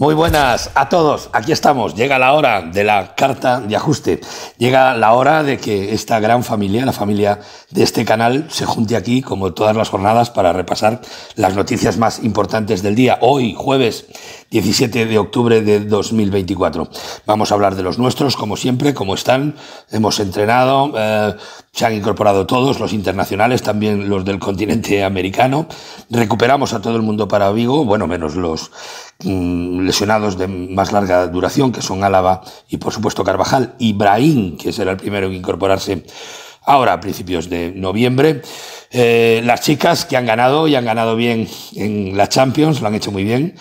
Muy buenas a todos. Aquí estamos. Llega la hora de la carta de ajuste. Llega la hora de que esta gran familia, la familia de este canal, se junte aquí como todas las jornadas para repasar las noticias más importantes del día. Hoy, jueves 17 de octubre de 2024. Vamos a hablar de los nuestros, como siempre, cómo están. Hemos entrenado, eh, se han incorporado todos, los internacionales, también los del continente americano. Recuperamos a todo el mundo para Vigo, bueno, menos los mm, lesionados de más larga duración, que son Álava y por supuesto Carvajal. Ibrahim, que será el primero en incorporarse ahora a principios de noviembre. Eh, las chicas que han ganado y han ganado bien en la Champions, lo han hecho muy bien.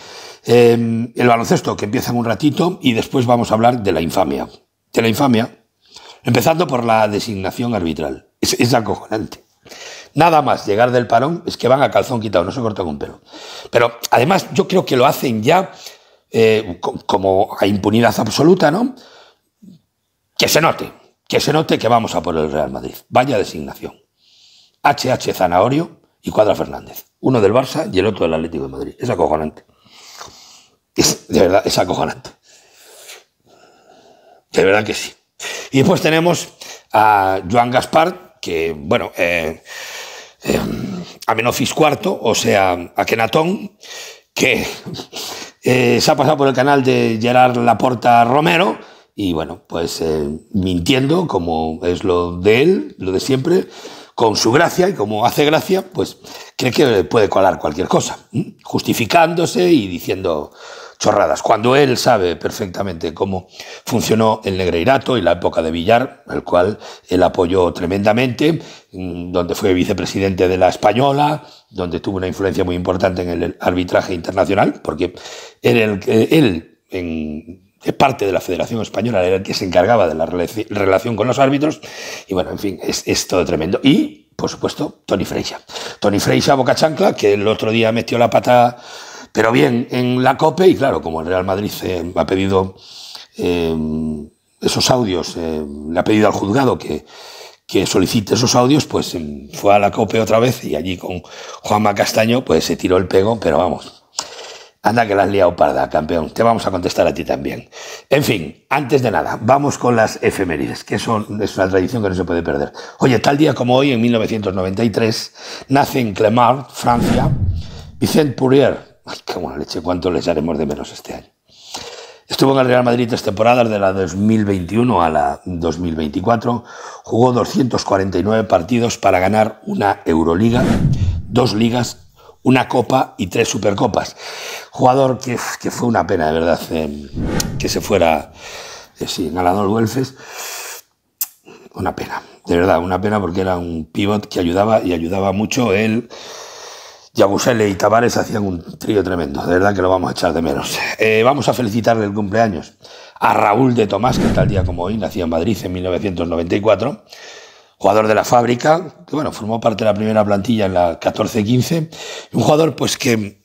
Eh, el baloncesto que empieza en un ratito y después vamos a hablar de la infamia. De la infamia Empezando por la designación arbitral. Es, acojonante. Nada más llegar del parón es que van a calzón quitado, no se cortan un pelo. Pero además yo creo que lo hacen ya eh, como a impunidad absoluta, ¿no? Que se note, que se note que vamos a por el Real Madrid. Vaya designación. HH Zanahorio y Cuadra Fernández. Uno del Barça y el otro del Atlético de Madrid. Es acojonante. de verdad, es acojonante. De verdad que sí. Y después tenemos a Joan Gaspar, que, bueno, a eh, eh IV, o sea, a Kenatón, que eh, se ha pasado por el canal de Gerard Laporta Romero, y bueno, pues eh, mintiendo, como es lo de él, lo de siempre, con su gracia y como hace gracia, pues cree que puede colar cualquier cosa, justificándose y diciendo chorradas, cuando él sabe perfectamente cómo funcionó el Negreirato y la época de Villar, al cual él apoyó tremendamente, mm, donde fue vicepresidente de la Española, donde tuvo una influencia muy importante en el arbitraje internacional, porque él en parte de la Federación Española era el que se encargaba de la relación con los árbitros. Y bueno, en fin, es, todo tremendo. Y, por supuesto, Tony Freixa. Tony Freixa, boca chancla, que el otro día metió la pata pero bien, en la COPE, y claro, como el Real Madrid eh, ha pedido em, esos audios, em, le ha pedido al juzgado que, que solicite esos audios, pues em, fue a la COPE otra vez y allí con Juanma Castaño, pues se tiró el pego, pero vamos. Anda que la has liado parda, campeón. Te vamos a contestar a ti también. En fin, antes de nada, vamos con las efemérides, que son, es una tradición que no se puede perder. Oye, tal día como hoy, en 1993, nace en Clermont, Francia, Vicente Pourier, ¡Ay, qué buena leche! ¿Cuánto les haremos de menos este año? Estuvo en el Real Madrid tres temporadas, de la 2021 a la 2024. Jugó 249 partidos para ganar una Euroliga, dos ligas, una copa y tres supercopas. Jugador que, que fue una pena, de verdad, em, que se fuera eh, sí, ganador Güelfes. Una pena, de verdad, una pena porque era un pivot que ayudaba y ayudaba mucho él. Yabusele y Tavares hacían un trío tremendo, de verdad que lo vamos a echar de menos. Eh, vamos a felicitarle el cumpleaños a Raúl de Tomás, que tal día como hoy nació en Madrid en 1994, jugador de la fábrica, que bueno, formó parte de la primera plantilla en la 14-15, un jugador pues que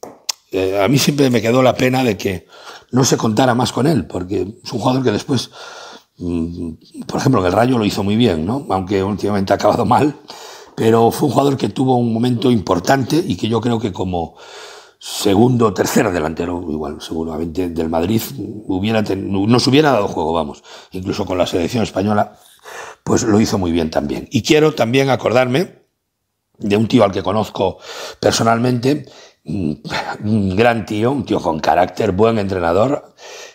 eh, a mí siempre me quedó la pena de que no se contara más con él, porque es un jugador que después, mm, por ejemplo, en el Rayo lo hizo muy bien, ¿no? aunque últimamente ha acabado mal pero fue un jugador que tuvo un momento importante y que yo creo que como segundo o tercer delantero, igual seguramente del Madrid, hubiera nos hubiera dado juego, vamos, incluso con la selección española, pues lo hizo muy bien también. Y quiero también acordarme de un tío al que conozco personalmente, un gran tío, un tío con carácter, buen entrenador,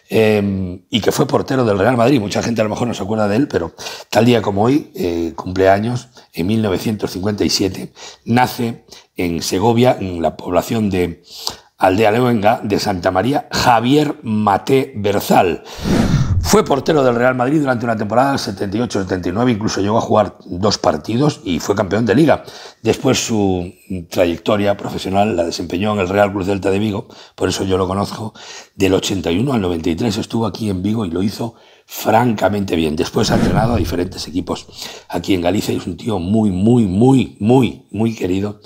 Em, y que fue portero del Real Madrid. Mucha gente a lo mejor no se acuerda de él, pero tal día como hoy, eh, cumpleaños, en 1957, nace en Segovia, en la población de Aldea Leuenga, de Santa María, Javier Mate Berzal. Fue portero del Real Madrid durante una temporada 78-79, incluso llegó a jugar dos partidos y fue campeón de liga. Después su trayectoria profesional la desempeñó en el Real Cruz Delta de Vigo, por eso yo lo conozco, del 81 al 93 estuvo aquí en Vigo y lo hizo francamente bien. Después ha entrenado a diferentes equipos aquí en Galicia y es un tío muy, muy, muy, muy, muy querido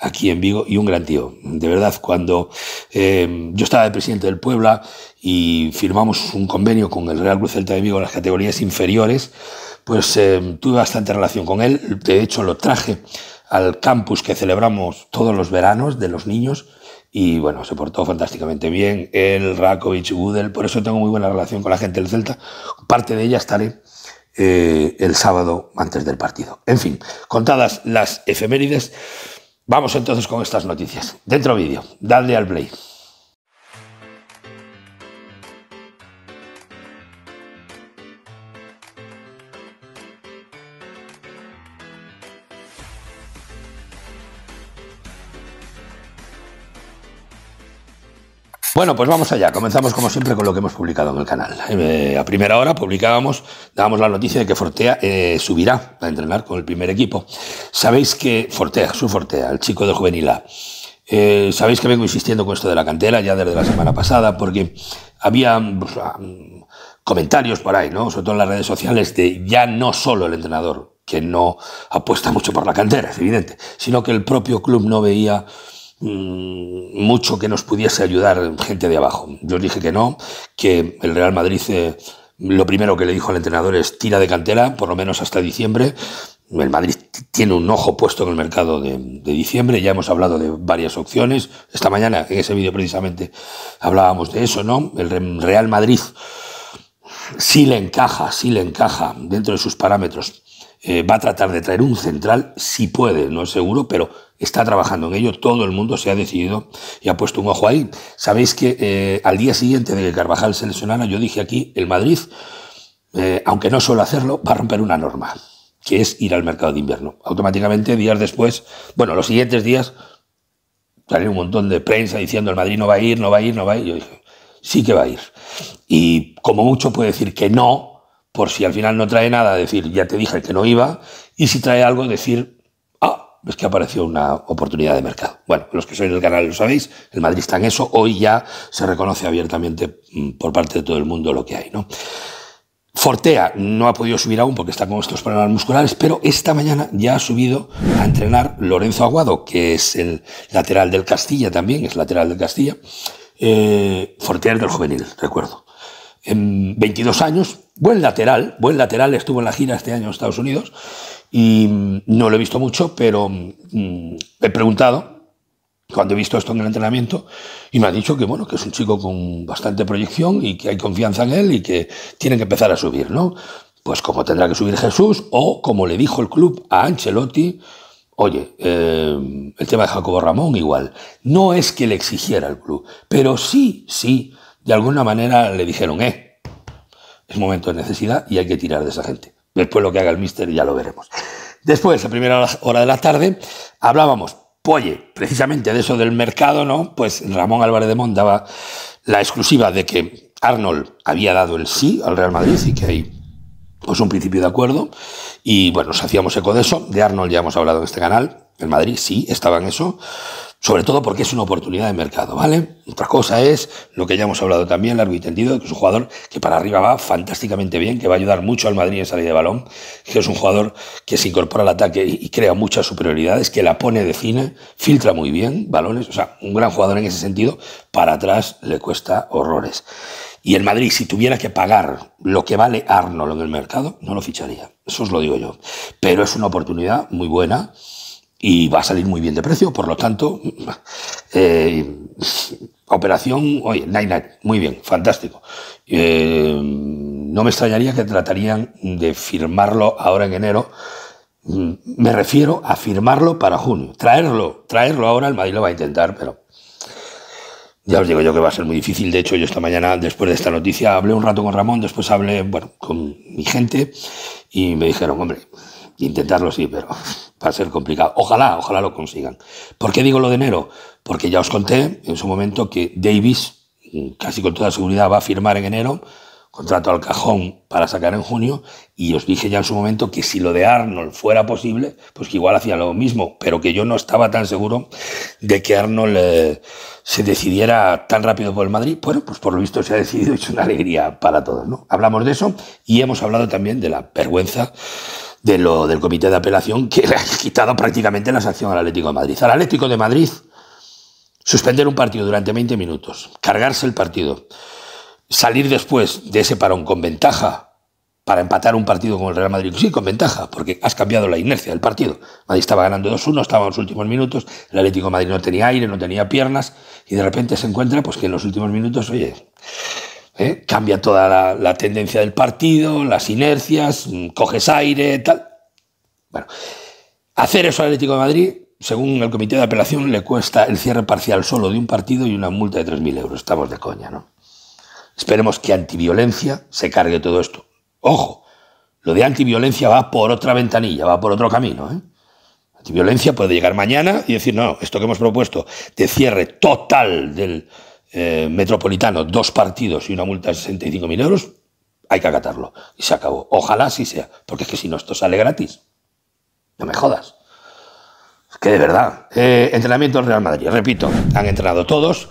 aquí en Vigo y un gran tío. De verdad, cuando eh, yo estaba de presidente del Puebla y firmamos un convenio con el Real Cruz Celta de Vigo en las categorías inferiores, pues eh, tuve bastante relación con él. De hecho, lo traje al campus que celebramos todos los veranos de los niños y bueno, se portó fantásticamente bien. el Rakovic, Gudel, por eso tengo muy buena relación con la gente del Celta. Parte de ella estaré eh, el sábado antes del partido. En fin, contadas las efemérides, vamos entonces con estas noticias. Dentro vídeo, dadle al play. Bueno, pues vamos allá. Comenzamos como siempre con lo que hemos publicado en el canal. Eh, a primera hora publicábamos, dábamos la noticia de que Fortea eh, subirá a entrenar con el primer equipo. Sabéis que Fortea, su Fortea, el chico de Juvenil A. Eh, sabéis que vengo insistiendo con esto de la cantera ya desde la semana pasada porque había pues, ah, comentarios por ahí, ¿no? Sobre todo en las redes sociales de ya no solo el entrenador, que no apuesta mucho por la cantera, es evidente, sino que el propio club no veía Mm, mucho que nos pudiese ayudar gente de abajo. Yo dije que no, que el Real Madrid eh, lo primero que le dijo al entrenador es tira de cantera, por lo menos hasta diciembre. El Madrid tiene un ojo puesto en el mercado de, de diciembre, ya hemos hablado de varias opciones. Esta mañana, en ese vídeo precisamente, hablábamos de eso, ¿no? El Real Madrid sí le encaja, sí le encaja dentro de sus parámetros eh, va a tratar de traer un central, si puede, no es seguro, pero está trabajando en ello. Todo el mundo se ha decidido y ha puesto un ojo ahí. Sabéis que eh, al día siguiente de que Carvajal se lesionara, yo dije aquí, el Madrid, eh, aunque no suele hacerlo, va a romper una norma, que es ir al mercado de invierno. Automáticamente, días después, bueno, los siguientes días, salió un montón de prensa diciendo el Madrid no va a ir, no va a ir, no va a ir. Yo dije, sí que va a ir. Y como mucho puede decir que no, por si al final no trae nada, decir, ya te dije que no iba, y si trae algo, decir, ah, es que apareció una oportunidad de mercado. Bueno, los que sois del canal lo sabéis, el Madrid está en eso, hoy ya se reconoce abiertamente mm, por parte de todo el mundo lo que hay, ¿no? Fortea no ha podido subir aún porque está con estos problemas musculares, pero esta mañana ya ha subido a entrenar Lorenzo Aguado, que es el lateral del Castilla también, es lateral del Castilla. Eh, Fortea del juvenil, recuerdo en 22 años, buen lateral, buen lateral, estuvo en la gira este año en Estados Unidos y mm, no lo he visto mucho, pero mm, mm, he preguntado cuando he visto esto en el entrenamiento y me ha dicho que bueno, que es un chico con bastante proyección y que hay confianza en él y que tiene que empezar a subir, ¿no? Pues como tendrá que subir Jesús o como le dijo el club a Ancelotti, Oye, em, el tema de Jacobo Ramón igual. No es que le exigiera el club, pero sí, sí, de alguna manera le dijeron, eh, es momento de necesidad y hay que tirar de esa gente. Después lo que haga el mister ya lo veremos. Después, a primera hora de la tarde, hablábamos, oye, precisamente de eso del mercado, ¿no? Pues Ramón Álvarez de Mont daba la exclusiva de que Arnold había dado el sí al Real Madrid y que hay pues un principio de acuerdo. Y bueno, nos hacíamos eco de eso. De Arnold ya hemos hablado en este canal. En Madrid sí estaba en eso sobre todo porque es una oportunidad de mercado, ¿vale? Otra cosa es lo que ya hemos hablado también largo y tendido, que es un jugador que para arriba va fantásticamente bien, que va a ayudar mucho al Madrid en salida de balón, que es un jugador que se incorpora al ataque y crea muchas superioridades, que la pone, de cine, filtra muy bien balones, o sea, un gran jugador en ese sentido, para atrás le cuesta horrores. Y el Madrid, si tuviera que pagar lo que vale Arno en el mercado, no lo ficharía. Eso os lo digo yo. Pero es una oportunidad muy buena y va a salir muy bien de precio, por lo tanto, eh, operación, oye, Night Night, muy bien, fantástico. Eh, no me extrañaría que tratarían de firmarlo ahora en enero. Mm, me refiero a firmarlo para junio. Traerlo, traerlo ahora, el Madrid lo va a intentar, pero ya os digo yo que va a ser muy difícil. De hecho, yo esta mañana, después de esta noticia, hablé un rato con Ramón, después hablé bueno, con mi gente y me dijeron, hombre, Intentarlo sí, pero va a ser complicado. Ojalá, ojalá lo consigan. ¿Por qué digo lo de enero? Porque ya os conté en su momento que Davis, casi con toda seguridad, va a firmar en enero, contrato al cajón para sacar en junio, y os dije ya en su momento que si lo de Arnold fuera posible, pues que igual hacía lo mismo, pero que yo no estaba tan seguro de que Arnold eh, se decidiera tan rápido por el Madrid. Bueno, pues por lo visto se ha decidido y es una alegría para todos, ¿no? Hablamos de eso y hemos hablado también de la vergüenza de lo del comité de apelación que le ha quitado prácticamente la sanción al Atlético de Madrid. Al Atlético de Madrid, suspender un partido durante 20 minutos, cargarse el partido, salir después de ese parón con ventaja para empatar un partido con el Real Madrid, sí, con ventaja, porque has cambiado la inercia del partido. Madrid estaba ganando 2-1, estaba en los últimos minutos, el Atlético de Madrid no tenía aire, no tenía piernas, y de repente se encuentra pues que en los últimos minutos, oye, ¿eh? cambia toda la, tendencia del partido, las inercias, mm, coges aire, tal. Bueno, hacer eso al Atlético de Madrid, según el comité de apelación, le cuesta el cierre parcial solo de un partido y una multa de 3.000 euros. Estamos de coña, ¿no? Esperemos que antiviolencia se cargue todo esto. Ojo, lo de antiviolencia va por otra ventanilla, va por otro camino, ¿eh? Antiviolencia puede llegar mañana y decir, no, esto que hemos propuesto de cierre total del, eh, metropolitano dos partidos y una multa de 65.000 euros, hay que acatarlo. Y se acabó. Ojalá sí sea, porque es que si no, esto sale gratis. No me jodas. que de verdad. Eh, entrenamiento Real Madrid. Repito, han entrenado todos,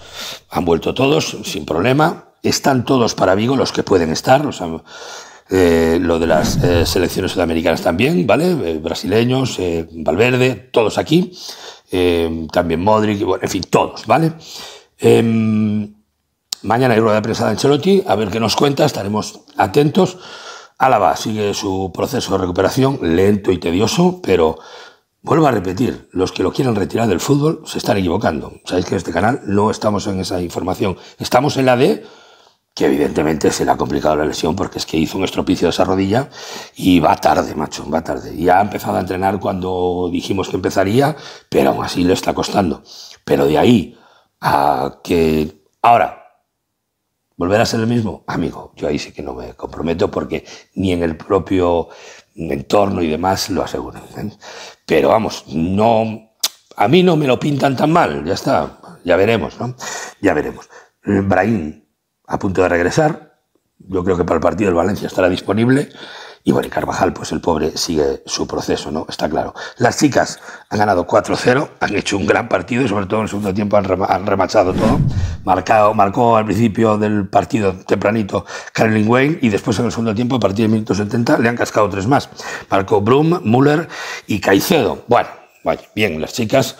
han vuelto todos sin problema. Están todos para Vigo, los que pueden estar. Eh, lo de las selecciones sudamericanas también, ¿vale? brasileños, Valverde, todos aquí. también Modric, bueno, en fin, todos, ¿vale? Em, mañana hay rueda de prensa de Ancelotti, a ver qué nos cuenta, estaremos atentos. Álava sigue su proceso de recuperación, lento y tedioso, pero vuelvo a repetir, los que lo quieren retirar del fútbol se están equivocando. Sabéis que en este canal no estamos en esa información, estamos en la de que evidentemente se le ha complicado la lesión porque es que hizo un estropicio de esa rodilla y va tarde, macho, va tarde. Ya ha empezado a entrenar cuando dijimos que empezaría, pero aún así le está costando. Pero de ahí a que ahora volver a ser el mismo, amigo, yo ahí sí que no me comprometo porque ni en el propio entorno y demás lo aseguro ¿eh? Pero vamos, no, a mí no me lo pintan tan mal, ya está, ya veremos, Ya veremos. Brahim a punto de regresar, yo creo que para el partido del Valencia estará disponible. Y bueno, y Carvajal, pues el pobre sigue su proceso, ¿no? Está claro. Las chicas han ganado 4-0, han hecho un gran partido y sobre todo en el segundo tiempo han, remachado todo. Marcado, marcó al principio del partido tempranito Caroline Wayne y después en el segundo tiempo, a partir de minutos 70, le han cascado tres más. Marcó Brum, Müller y Caicedo. Bueno, Vaya, bien, las chicas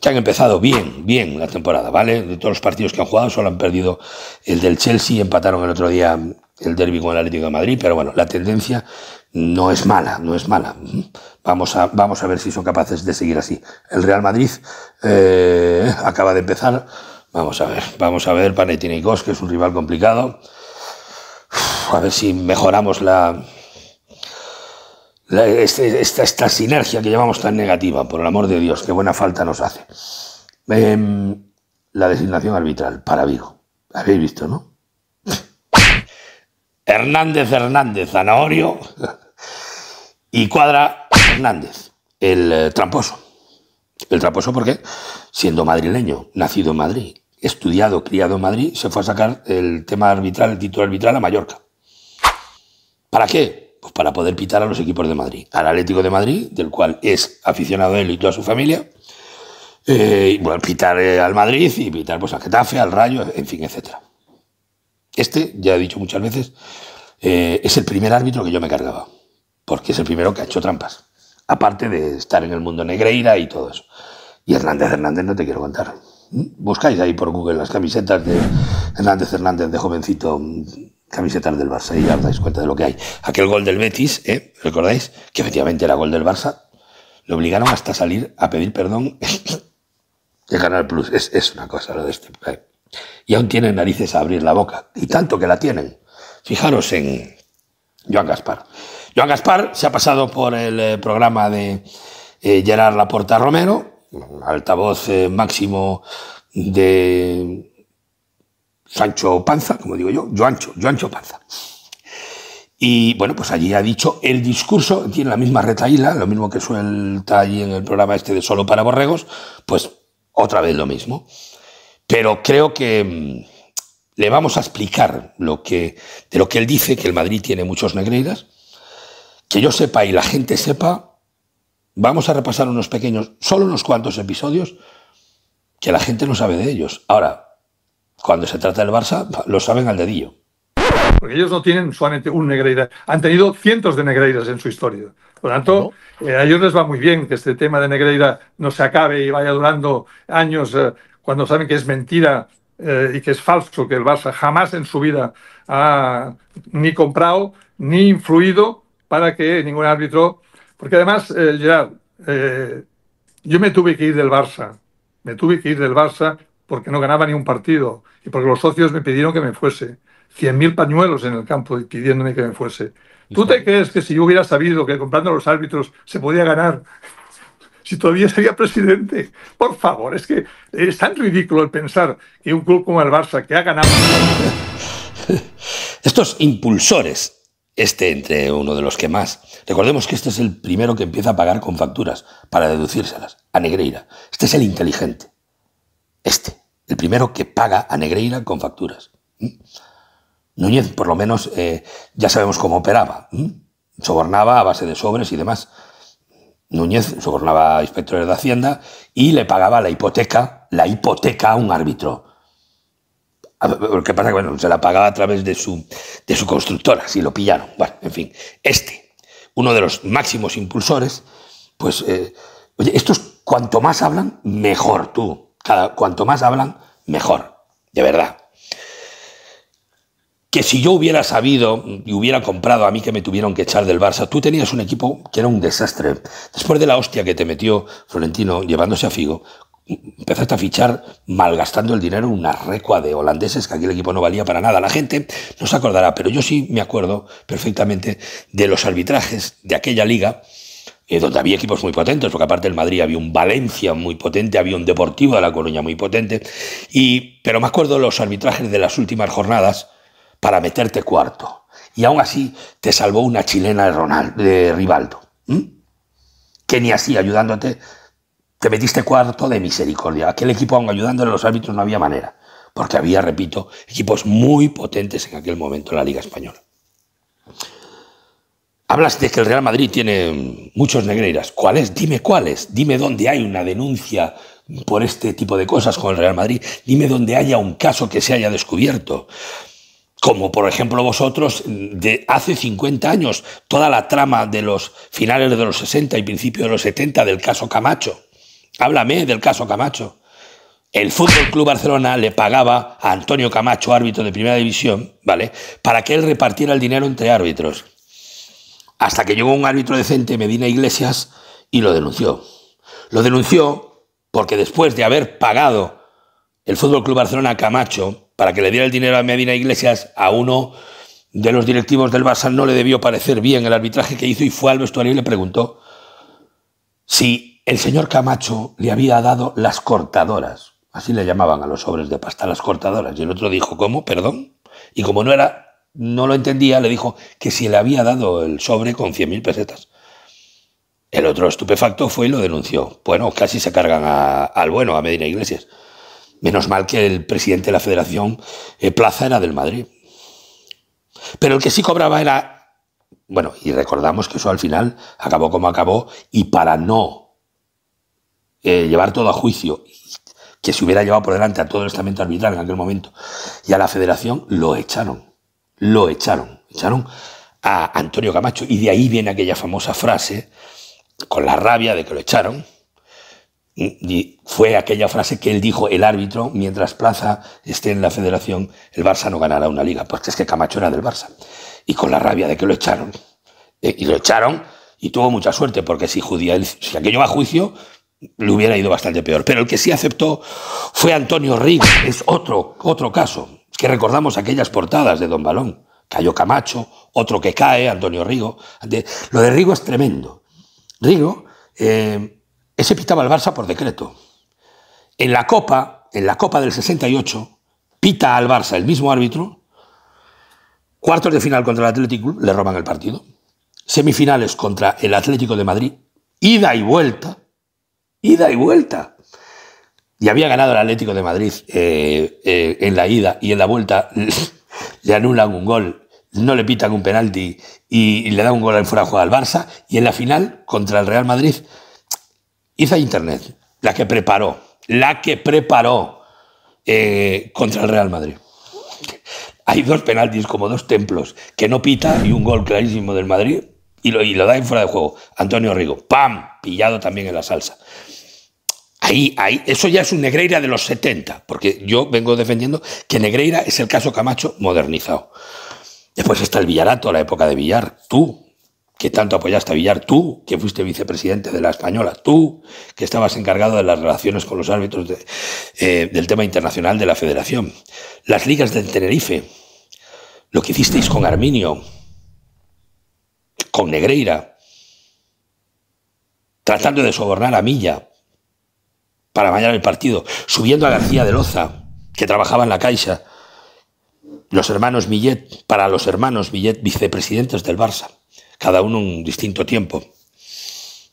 que han empezado bien, bien la temporada, ¿vale? De todos los partidos que han jugado, solo han perdido el del Chelsea, y empataron el otro día el derby con el Atlético de Madrid, pero bueno, la tendencia no es mala, no es mala. Vamos a, vamos a ver si son capaces de seguir así. El Real Madrid eh, acaba de empezar. Vamos a ver, vamos a ver Panathinaikos, que es un rival complicado. a ver si mejoramos la, este, esta, sinergia que llevamos tan negativa, por el amor de Dios, qué buena falta nos hace. Em, la designación arbitral para Vigo. Habéis visto, ¿no? Hernández Hernández Zanahorio y Cuadra Hernández, el eh, tramposo. El tramposo porque, siendo madrileño, nacido en Madrid, estudiado, criado en Madrid, se fue a sacar el tema arbitral, el título arbitral a Mallorca. ¿Para qué? Pues para poder pitar a los equipos de Madrid. Al Atlético de Madrid, del cual es aficionado él y toda su familia. Eh, y bueno, pitar eh, al Madrid y pitar pues, al Getafe, al Rayo, en fin, etcétera. Este, ya he dicho muchas veces, eh, es el primer árbitro que yo me cargaba, porque es el primero que ha hecho trampas, aparte de estar en el mundo Negreira y todo eso. Y Hernández Hernández no te quiero contar. ¿Mm? Buscáis ahí por Google las camisetas de Hernández Hernández de jovencito, camisetas del Barça y ya os dais cuenta de lo que hay. Aquel gol del Betis, ¿eh? ¿recordáis? Que efectivamente era gol del Barça. Lo obligaron hasta salir a pedir perdón de Canal Plus. Es, es una cosa lo de este. Eh. Y aún tienen narices a abrir la boca. Y tanto que la tienen. Fijaros en Joan Gaspar. Joan Gaspar se ha pasado por el eh, programa de eh, Gerard Laporta Romero, altavoz eh, máximo de Sancho Panza, como digo yo, Joancho, Joancho Panza. Y bueno, pues allí ha dicho el discurso, tiene la misma retaíla, lo mismo que suelta allí en el programa este de Solo para Borregos, pues otra vez lo mismo pero creo que mm, le vamos a explicar lo que, de lo que él dice, que el Madrid tiene muchos negreiras. Que yo sepa y la gente sepa, vamos a repasar unos pequeños, solo unos cuantos episodios que la gente no sabe de ellos. Ahora, cuando se trata del Barça, lo saben al dedillo. Porque ellos no tienen solamente un Negreira, han tenido cientos de Negreiras en su historia. Por lo tanto, eh, a ellos les va muy bien que este tema de Negreira no se acabe y vaya durando años eh, cuando saben que es mentira eh, y que es falso, que el Barça jamás en su vida ha ni comprado ni influido para que ningún árbitro. Porque además, eh, Gerard, eh, yo me tuve que ir del Barça, me tuve que ir del Barça porque no ganaba ni un partido y porque los socios me pidieron que me fuese. 100.000 pañuelos en el campo pidiéndome que me fuese. ¿Tú te crees que si yo hubiera sabido que comprando los árbitros se podía ganar si todavía sería presidente. Por favor, es que es tan ridículo el pensar que un club como el Barça, que ha ganado... Estos impulsores, este entre uno de los que más. Recordemos que este es el primero que empieza a pagar con facturas para deducírselas, a Negreira. Este es el inteligente. Este, el primero que paga a Negreira con facturas. ¿Mm? Núñez, por lo menos, eh, ya sabemos cómo operaba. ¿Mm? Sobornaba a base de sobres y demás. Núñez sobornaba a inspectores de Hacienda y le pagaba la hipoteca, la hipoteca a un árbitro. ¿Qué pasa bueno, se la pagaba a través de su, de su constructora, si lo pillaron. Bueno, en fin, este, uno de los máximos impulsores, pues, eh, oye, estos cuanto más hablan, mejor tú. Cada, cuanto más hablan, mejor, de verdad que si yo hubiera sabido y hubiera comprado a mí que me tuvieron que echar del Barça, tú tenías un equipo que era un desastre. Después de la hostia que te metió Florentino llevándose a Figo, empezaste a fichar malgastando el dinero una recua de holandeses que aquel equipo no valía para nada. La gente no se acordará, pero yo sí me acuerdo perfectamente de los arbitrajes de aquella liga. Eh, donde había equipos muy potentes, porque aparte del Madrid había un Valencia muy potente, había un Deportivo de La Coruña muy potente, y, pero me acuerdo los arbitrajes de las últimas jornadas, para meterte cuarto. Y aún así te salvó una chilena de, de Rivaldo. Que ni así, ayudándote, te metiste cuarto de misericordia. Aquel equipo, aún ayudándole a los árbitros, no había manera. Porque había, repito, equipos muy potentes en aquel momento en la Liga Española. Hablas de que el Real Madrid tiene muchos negreiras. ¿Cuáles? Dime cuáles. Dime dónde hay una denuncia por este tipo de cosas con el Real Madrid. Dime dónde haya un caso que se haya descubierto como por ejemplo vosotros, de hace 50 años, toda la trama de los finales de los 60 y principios de los 70 del caso Camacho. Háblame del caso Camacho. El Fútbol Club Barcelona le pagaba a Antonio Camacho, árbitro de primera división, ¿vale? Para que él repartiera el dinero entre árbitros. Hasta que llegó un árbitro decente, Medina Iglesias, y lo denunció. Lo denunció porque después de haber pagado el Fútbol Club Barcelona a Camacho, para que le diera el dinero a Medina Iglesias, a uno de los directivos del Barça no le debió parecer bien el arbitraje que hizo y fue al vestuario y le preguntó si el señor Camacho le había dado las cortadoras. Así le llamaban a los sobres de pasta, las cortadoras. Y el otro dijo, ¿cómo? Perdón. Y como no era no lo entendía, le dijo que si le había dado el sobre con 100.000 pesetas. El otro estupefacto fue y lo denunció. Bueno, casi se cargan al bueno, a Medina Iglesias. Menos mal que el presidente de la federación, eh, Plaza, era del Madrid. Pero el que sí cobraba era... Bueno, y recordamos que eso al final acabó como acabó y para no eh, llevar todo a juicio, que se hubiera llevado por delante a todo el estamento arbitral en aquel momento y a la federación, lo echaron. Lo echaron. Echaron a Antonio Camacho y de ahí viene aquella famosa frase con la rabia de que lo echaron fue aquella frase que él dijo, el árbitro, mientras Plaza esté en la federación, el Barça no ganará una liga, porque es que Camacho era del Barça. Y con la rabia de que lo echaron. Eh, y lo echaron y tuvo mucha suerte, porque si, judía, si aquello va a juicio, le hubiera ido bastante peor. Pero el que sí aceptó fue Antonio Rigo, es otro, otro caso. Es que recordamos aquellas portadas de Don Balón. Cayó Camacho, otro que cae, Antonio Rigo. lo de Rigo es tremendo. Rigo eh, ese pitaba al Barça por decreto. En la Copa, en la Copa del 68, pita al Barça el mismo árbitro. Cuartos de final contra el Atlético, le roban el partido. Semifinales contra el Atlético de Madrid, ida y vuelta. Ida y vuelta. Y había ganado el Atlético de Madrid eh, eh, en la ida y en la vuelta le anulan un gol, no le pitan un penalti y, le dan un gol en fuera de juego al Barça. Y en la final, contra el Real Madrid, Hice Internet, la que preparó, la que preparó eh, contra el Real Madrid. Hay dos penaltis, como dos templos, que no pita y un gol clarísimo del Madrid y lo, da en fuera de juego. Antonio Rigo, ¡pam! Pillado también en la salsa. Ahí, ahí, eso ya es un Negreira de los 70, porque yo vengo defendiendo que Negreira es el caso Camacho modernizado. Después está el Villarato, la época de Villar. Tú, que tanto apoyaste a Villar, tú, que fuiste vicepresidente de la Española, tú, que estabas encargado de las relaciones con los árbitros eh, del tema internacional de la federación, las ligas del Tenerife, lo que hicisteis con Arminio, con Negreira, tratando de sobornar a Milla para mañana el partido, subiendo a García de Loza, que trabajaba en la Caixa, los hermanos Millet, para los hermanos Millet, vicepresidentes del Barça cada uno un distinto tiempo.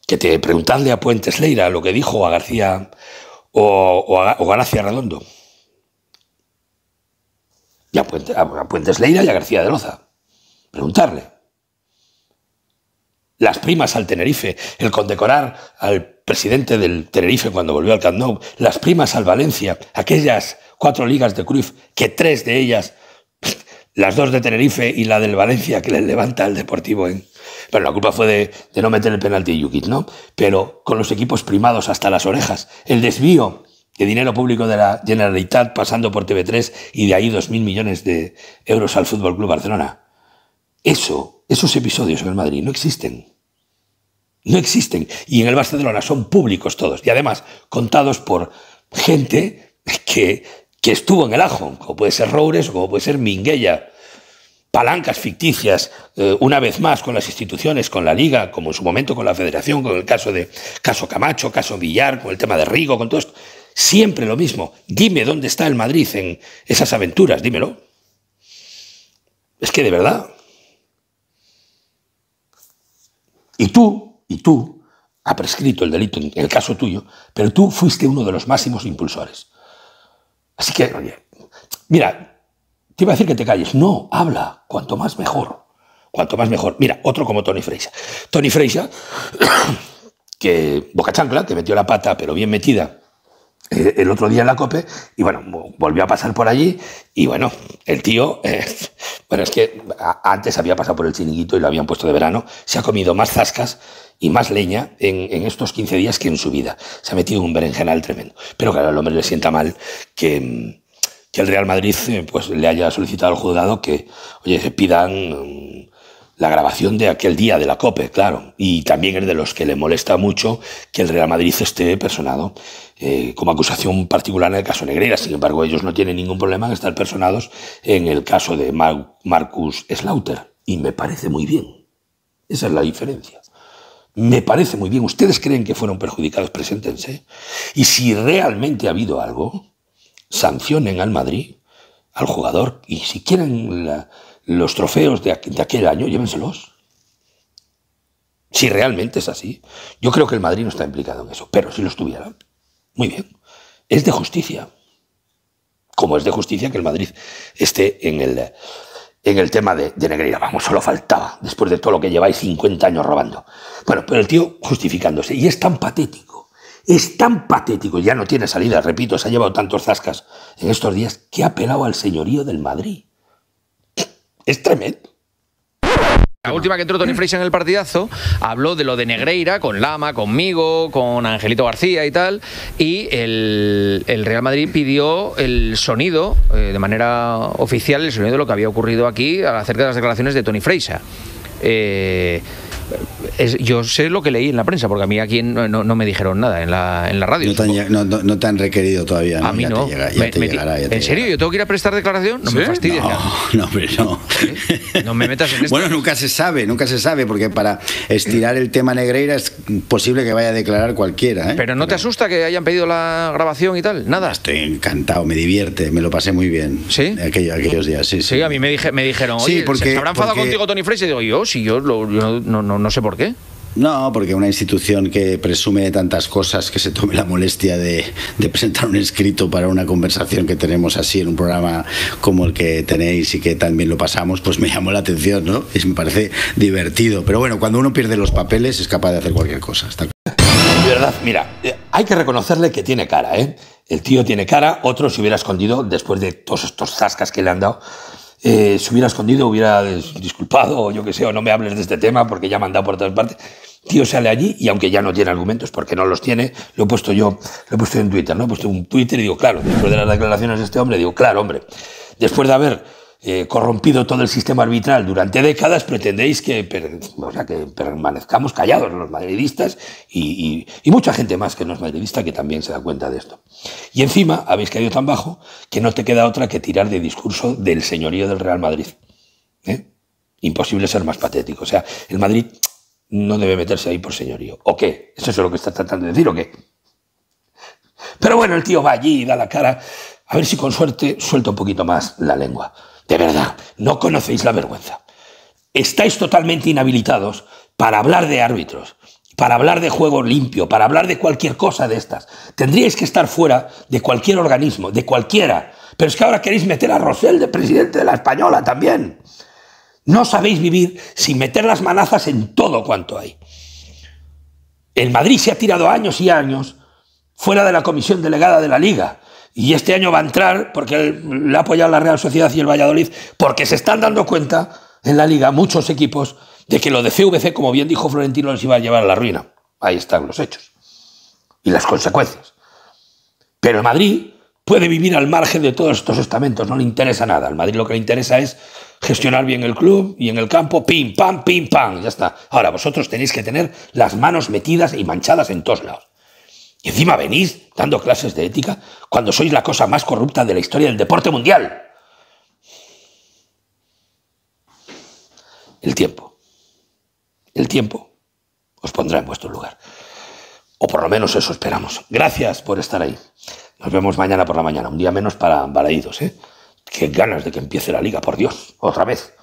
Que te preguntarle a Puentes Leira lo que dijo a García o, a, García Redondo. a, Puente, Puentes Leira y a García de Loza. Preguntarle. Las primas al Tenerife, el condecorar al presidente del Tenerife cuando volvió al Camp las primas al Valencia, aquellas cuatro ligas de Cruz que tres de ellas, las dos de Tenerife y la del Valencia que les levanta el Deportivo en, pero la culpa fue de, no meter el penalti de Yukit, ¿no? Pero con los equipos primados hasta las orejas. El desvío de dinero público de la Generalitat pasando por TV3 y de ahí 2.000 millones de euros al Fútbol Club Barcelona. Eso, esos episodios en el Madrid no existen. No existen. Y en el Barcelona son públicos todos. Y además contados por gente que, estuvo en el ajo. como puede ser Roures o como puede ser Minguella palancas ficticias, eh, una vez más, con las instituciones, con la Liga, como en su momento con la Federación, con el caso de caso Camacho, caso Villar, con el tema de Rigo, con todo esto. Siempre lo mismo. Dime dónde está el Madrid en esas aventuras, dímelo. Es que de verdad. Y tú, y tú, ha prescrito el delito en el caso tuyo, pero tú fuiste uno de los máximos impulsores. Así que, mira, te iba a decir que te calles. No, habla. Cuanto más mejor. Cuanto más mejor. Mira, otro como Tony Freisa. Tony Freisa, que boca chancla, que metió la pata, pero bien metida, eh, el otro día en la COPE, y bueno, volvió a pasar por allí, y bueno, el tío, eh, bueno, es que antes había pasado por el chiringuito y lo habían puesto de verano, se ha comido más zascas y más leña en, estos 15 días que en su vida. Se ha metido un berenjenal tremendo. Pero claro, al hombre le sienta mal que mm, que el Real Madrid eh, pues, le haya solicitado al juzgado que, oye, pidan mm, la grabación de aquel día de la COPE, claro. Y también es de los que le molesta mucho que el Real Madrid esté personado eh, como acusación particular en el caso Negrera. Sin embargo, ellos no tienen ningún problema en estar personados en el caso de Marcus Slaughter. Y me parece muy bien. Esa es la diferencia. Me parece muy bien. Ustedes creen que fueron perjudicados, preséntense. Y si realmente ha habido algo, sancionen al Madrid, al jugador, y si quieren los trofeos de, aquel año, llévenselos. Si realmente es así. Yo creo que el Madrid no está implicado en eso, pero si lo estuviera, muy bien. Es de justicia. Como es de justicia que el Madrid esté en el, en el tema de, de Vamos, solo faltaba, después de todo lo que lleváis 50 años robando. Bueno, pero el tío justificándose. Y es tan patético es tan patético, ya no tiene salida, repito, se ha llevado tantos zascas en estos días que ha pelado al señorío del Madrid. Es tremendo. La última que entró Tony Freixa en el partidazo habló de lo de Negreira con Lama, conmigo, con Angelito García y tal. Y el, Real Madrid pidió el sonido, eh, de manera oficial, el sonido de lo que había ocurrido aquí acerca de las declaraciones de Tony Freixa. Eh, yo sé lo que leí en la prensa, porque a mí aquí no, me dijeron nada en la, en la radio. No te, han, no, requerido todavía. A mí no. ¿En serio? ¿Yo tengo que ir a prestar declaración? No me fastidies. No, no. No me metas en esto. Bueno, nunca se sabe, nunca se sabe, porque para estirar el tema Negreira es posible que vaya a declarar cualquiera. ¿eh? Pero no te asusta que hayan pedido la grabación y tal, nada. Estoy encantado, me divierte, me lo pasé muy bien. ¿Sí? aquellos días, sí, sí. a mí me, dijeron, oye, ¿se habrá enfadado contigo Tony Frey? Y digo, yo, si yo no no, sé por qué. No, porque una institución que presume de tantas cosas que se tome la molestia de, presentar un escrito para una conversación que tenemos así en un programa como el que tenéis y que también lo pasamos, pues me llamó la atención, ¿no? Y me parece divertido. Pero bueno, cuando uno pierde los papeles es capaz de hacer cualquier cosa. De verdad, mira, eh, hay que reconocerle que tiene cara, ¿eh? El tío tiene cara, otro se hubiera escondido después de todos estos zascas que le han dado. Eh, se hubiera escondido, hubiera disculpado, o yo que sé, o no me hables de este tema porque ya me han dado por todas partes. Tío sale allí y aunque ya no tiene argumentos, porque no los tiene, lo he puesto yo, lo he puesto en Twitter, ¿no? He puesto un Twitter y digo, claro, después de las declaraciones de este hombre, digo, claro, hombre, después de haber eh, corrompido todo el sistema arbitral durante décadas, pretendéis que, que permanezcamos callados los madridistas y, mucha gente más que no es madridista que también se da cuenta de esto. Y encima habéis caído tan bajo que no te queda otra que tirar de discurso del señorío del Real Madrid. ¿eh? Imposible ser más patético. O sea, el Madrid no debe meterse ahí por señorío. ¿O qué? ¿Eso es lo que está tratando de decir o qué? Pero bueno, el tío va allí y da la cara. A ver si con suerte suelta un poquito más la lengua. De verdad, no conocéis la vergüenza. Estáis totalmente inhabilitados para hablar de árbitros, para hablar de juego limpio, para hablar de cualquier cosa de estas. Tendríais que estar fuera de cualquier organismo, de cualquiera. Pero es que ahora queréis meter a Rosell de presidente de la Española también. No sabéis vivir sin meter las manazas en todo cuanto hay. El Madrid se ha tirado años y años fuera de la comisión delegada de la liga, y este año va a entrar, porque le ha apoyado la Real Sociedad y el Valladolid, porque se están dando cuenta en la liga muchos equipos de que lo de CVC, como bien dijo Florentino, les iba a llevar a la ruina. Ahí están los hechos y las consecuencias. Pero el Madrid puede vivir al margen de todos estos estamentos, no le interesa nada. Al Madrid lo que le interesa es gestionar bien el club y en el campo, pim, pam, pim, pam, ya está. Ahora vosotros tenéis que tener las manos metidas y manchadas en todos lados. Y encima venís dando clases de ética cuando sois la cosa más corrupta de la historia del deporte mundial. El tiempo. El tiempo os pondrá en vuestro lugar. O por lo menos eso esperamos. Gracias por estar ahí. Nos vemos mañana por la mañana. Un día menos para Balaídos, ¿eh? Qué ganas de que empiece la liga, por Dios. Otra vez.